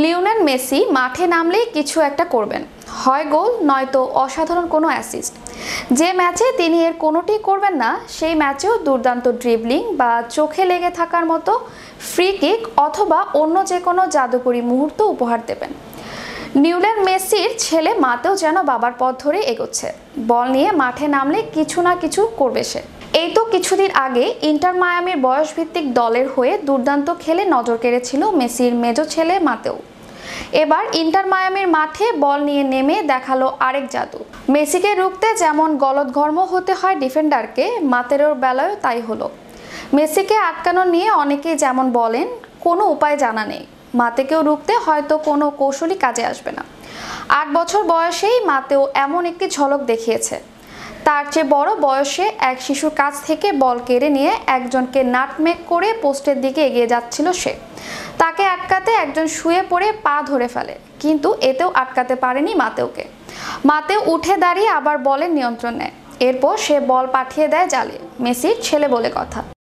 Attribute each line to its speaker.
Speaker 1: Lionel Messi মাঠে নামলেই কিছু একটা করবেন হয় গোল নয়তো অসাধারণ কোনো অ্যাসিস্ট যে ম্যাচে তিনি এর কোনোটি করবেন না সেই ম্যাচেও দুর্দান্ত ড্রিবলিং বা চোখে লেগে থাকার মতো ফ্রি কিক অথবা অন্য যে কোনো জাদুকরি মুহূর্ত উপহার দেবেন নিউল্যান্ড মেসির ছেলে মাতেও যেন বাবার পথ ধরে এগোচ্ছে বল নিয়ে মাঠে নামলে কিছু না কিছু করবে সে এই তো কিছুদিন আগে ইন্টার মায়ামির বয়সভিত্তিক দলের হয়ে দুর্দান্ত খেলে নজর কেড়েছিল মেসির মেজ ছেলে মাতেও এবার ইন্টার মায়ামির মাঠে বল নিয়ে নেমে দেখালো আরেক জাদু মেসিকে রুখতে যেমন গলদঘর্ম হতে হয় ডিফেন্ডারকে মাতেরোর বেলায়ও তাই হলো মেসিকে আটকানো নিয়ে অনেকেই যেমন বলেন কোনো উপায় জানা নেই মাতেকেও রুখতে হয়তো কোনো কৌশলই কাজে আসবে না আট বছর বয়সেই মাতেও এমন একটি ঝলক দেখিয়েছে তার চেয়ে বড় বয়সে এক শিশুর কাছ থেকে বল কেড়ে নিয়ে একজনকে নাটমেক করে পোস্টের দিকে এগিয়ে যাচ্ছিল সে তাকে আটকাতে একজন শুয়ে পড়ে পা ধরে ফেলে কিন্তু এতেও আটকাতে পারেনি মাতেওকে মাতেও উঠে দাঁড়িয়ে আবার বলের নিয়ন্ত্রণ নেয় এরপর সে বল পাঠিয়ে দেয় জালে মেসির ছেলে বলে কথা